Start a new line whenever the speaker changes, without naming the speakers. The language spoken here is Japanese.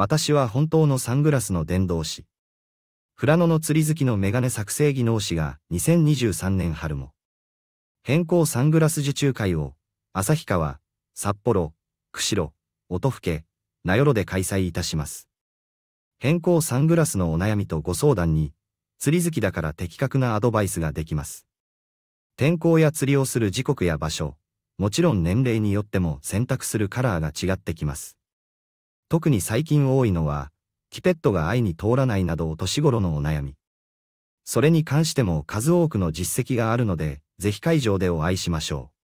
私は本当のサングラスの伝道師。富良野の釣り好きのメガネ作成技能士が2023年春も、変更サングラス受注会を、旭川、札幌、釧路、音更、名寄で開催いたします。変更サングラスのお悩みとご相談に、釣り好きだから的確なアドバイスができます。天候や釣りをする時刻や場所、もちろん年齢によっても選択するカラーが違ってきます。特に最近多いのは、キペットが愛に通らないなどお年頃のお悩み。それに関しても数多くの実績があるので、ぜひ会場でお会いしましょう。